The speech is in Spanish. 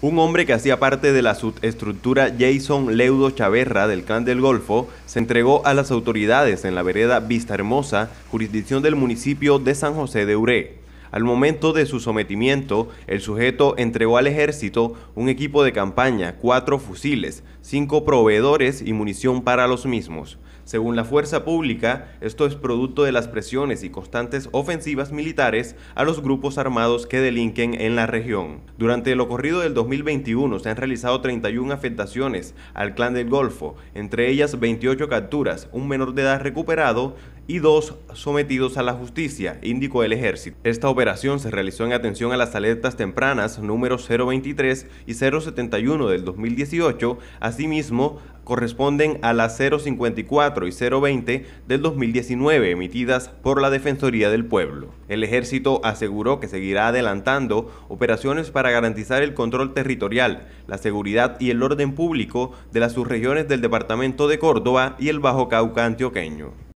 Un hombre que hacía parte de la subestructura Jason Leudo Chaverra del Clan del Golfo se entregó a las autoridades en la vereda Vista Hermosa, jurisdicción del municipio de San José de Uré. Al momento de su sometimiento, el sujeto entregó al ejército un equipo de campaña, cuatro fusiles, cinco proveedores y munición para los mismos. Según la fuerza pública, esto es producto de las presiones y constantes ofensivas militares a los grupos armados que delinquen en la región. Durante lo ocurrido del 2021 se han realizado 31 afectaciones al clan del Golfo, entre ellas 28 capturas, un menor de edad recuperado y dos sometidos a la justicia, indicó el ejército. Esta operación se realizó en atención a las alertas tempranas número 023 y 071 del 2018, asimismo corresponden a las 054 y 020 del 2019 emitidas por la Defensoría del Pueblo. El ejército aseguró que seguirá adelantando operaciones para garantizar el control territorial, la seguridad y el orden público de las subregiones del departamento de Córdoba y el Bajo Cauca antioqueño.